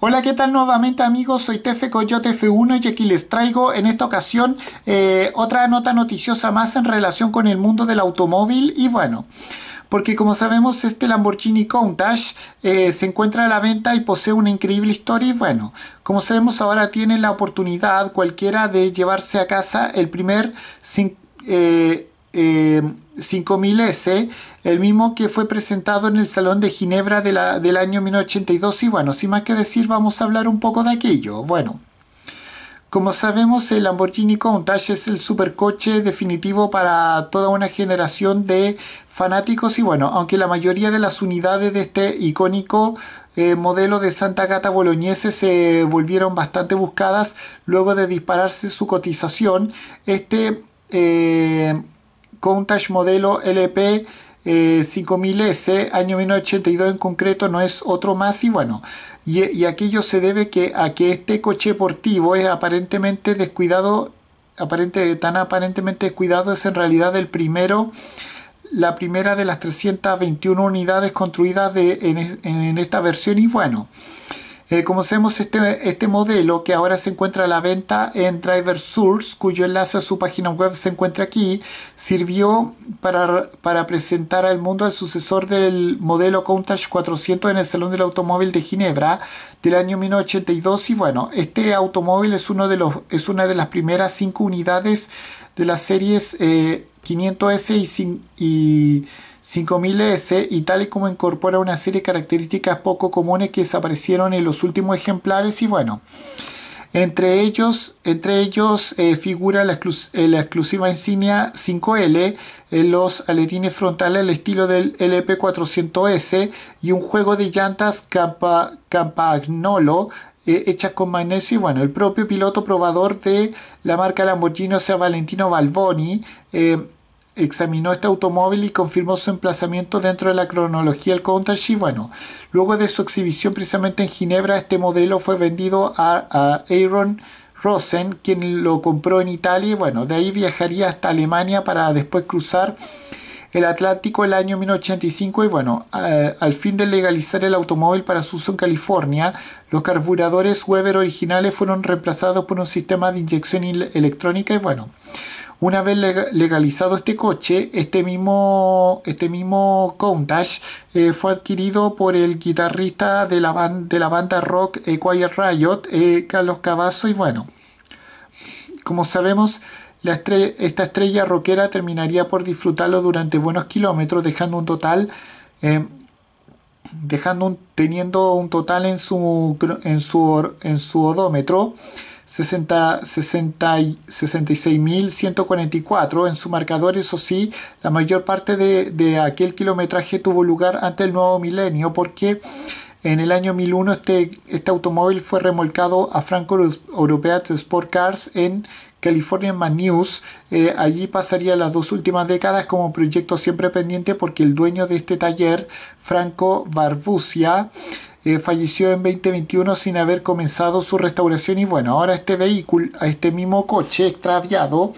Hola, ¿qué tal nuevamente amigos? Soy Tefe Coyote F1 y aquí les traigo en esta ocasión eh, otra nota noticiosa más en relación con el mundo del automóvil y bueno porque como sabemos este Lamborghini Countach eh, se encuentra a la venta y posee una increíble historia y bueno, como sabemos ahora tiene la oportunidad cualquiera de llevarse a casa el primer eh, 5000S, em, el mismo que fue presentado en el Salón de Ginebra del año 1982. Y bueno, sin más que decir, vamos a hablar un poco de aquello. Bueno, como sabemos, el Lamborghini Countach es el supercoche definitivo para toda una generación de fanáticos. Y bueno, aunque la mayoría de las unidades de este icónico eh, modelo de Santa Gata Boloñese se volvieron bastante buscadas luego de dispararse su cotización. Este. Eh, Countach modelo LP 5000S, eh, año 1982 en concreto, no es otro más y bueno, y, aquello se debe que, a que este coche deportivo es aparentemente descuidado, tan aparentemente descuidado es en realidad el primero, la primera de las 321 unidades construidas en, en esta versión y bueno. Eh, Como sabemos, este, este modelo que ahora se encuentra a la venta en Driver Source, cuyo enlace a su página web se encuentra aquí, sirvió para, para presentar al mundo al sucesor del modelo Countach 400 en el Salón del Automóvil de Ginebra del año 1982 y bueno, este automóvil es, uno de los, es una de las primeras cinco unidades de las series 500S eh, y 5000S e y tal y como incorpora una serie de características poco comunes que desaparecieron en los últimos ejemplares y bueno, entre ellos, entre ellos eh, figura eh, la, exclusiva insignia 5L, eh, los aletines frontales al estilo del LP400S e y un juego de llantas Campa Campagnolo hechas con magnesio y bueno, el propio piloto probador de la marca Lamborghini, o sea, Valentino Balboni, examinó este automóvil y confirmó su emplazamiento dentro de la cronología del y Bueno, luego de su exhibición precisamente en Ginebra, este modelo fue vendido a, Aaron Rosen, quien lo compró en Italia. Y bueno, de ahí viajaría hasta Alemania para después cruzar el Atlántico el año 1985 y bueno, al fin de legalizar el automóvil para su uso en California, los carburadores Weber originales fueron reemplazados por un sistema de inyección electrónica y bueno, una vez legalizado este coche, este mismo, este mismo Countach eh, fue adquirido por el guitarrista de la, banda rock eh, Riot, eh, Carlos Cavazo, y bueno, como sabemos, esta estrella rockera terminaría por disfrutarlo durante buenos kilómetros, dejando un total eh, dejando teniendo un total en su, en su, en su odómetro 66.144 en su marcador. Eso sí, la mayor parte de, aquel kilometraje tuvo lugar antes del nuevo milenio porque en el año 1001 este, este automóvil fue remolcado a Franco Europea Sport Cars en California Man News. Eh, allí pasaría las dos últimas décadas como proyecto siempre pendiente porque el dueño de este taller, Franco Barbucia, eh, falleció en 2021 sin haber comenzado su restauración y bueno, ahora este vehículo, este mismo coche extraviado,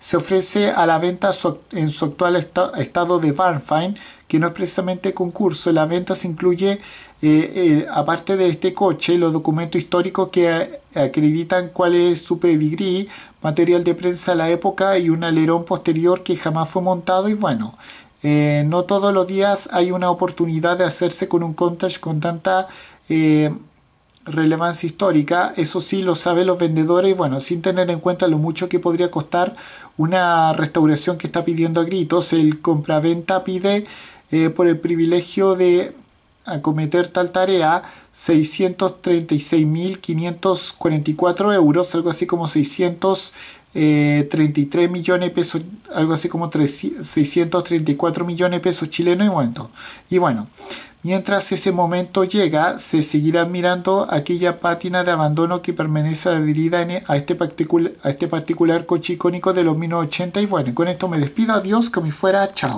se ofrece a la venta en su actual estado de Barnfine, que no es precisamente concurso. La venta se incluye, eh, eh, aparte de este coche, los documentos históricos que acreditan cuál es su pedigree, material de prensa de la época y un alerón posterior que jamás fue montado. Y bueno, eh, no todos los días hay una oportunidad de hacerse con un contest con tanta eh, relevancia histórica. Eso sí lo saben los vendedores, bueno, sin tener en cuenta lo mucho que podría costar una restauración que está pidiendo a gritos. El compraventa pide eh, por el privilegio de acometer tal tarea 636.544 euros, algo así como 633 eh, millones de pesos, algo así como 634 millones de pesos chilenos y bueno, mientras ese momento llega, se seguirá mirando aquella pátina de abandono que permanece adherida en, e, a, este particular, a este particular coche icónico de los 1980. Y bueno, con esto me despido, adiós, me fuera, chao.